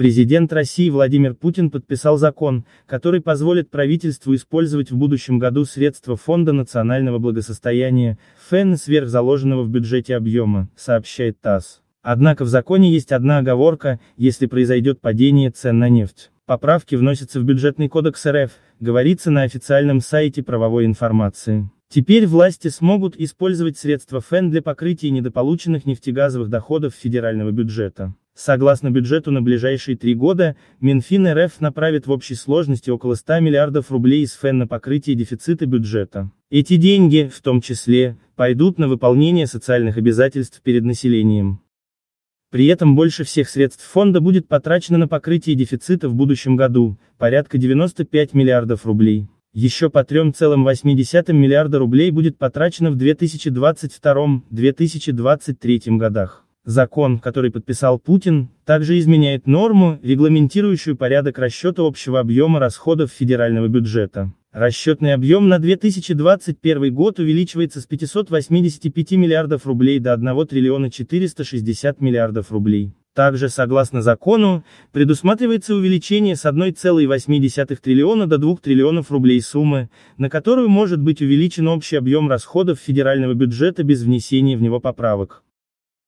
Президент России Владимир Путин подписал закон, который позволит правительству использовать в будущем году средства Фонда национального благосостояния, ФН сверхзаложенного в бюджете объема, сообщает ТАСС. Однако в законе есть одна оговорка, если произойдет падение цен на нефть. Поправки вносятся в бюджетный кодекс РФ, говорится на официальном сайте правовой информации. Теперь власти смогут использовать средства ФЭН для покрытия недополученных нефтегазовых доходов федерального бюджета. Согласно бюджету на ближайшие три года, Минфин РФ направит в общей сложности около 100 миллиардов рублей из ФЭН на покрытие дефицита бюджета. Эти деньги, в том числе, пойдут на выполнение социальных обязательств перед населением. При этом больше всех средств фонда будет потрачено на покрытие дефицита в будущем году, порядка 95 миллиардов рублей. Еще по 3,8 миллиарда рублей будет потрачено в 2022-2023 годах. Закон, который подписал Путин, также изменяет норму, регламентирующую порядок расчета общего объема расходов федерального бюджета. Расчетный объем на 2021 год увеличивается с 585 миллиардов рублей до 1 триллиона 460 миллиардов рублей. Также, согласно закону, предусматривается увеличение с 1,8 триллиона до 2 триллионов рублей суммы, на которую может быть увеличен общий объем расходов федерального бюджета без внесения в него поправок.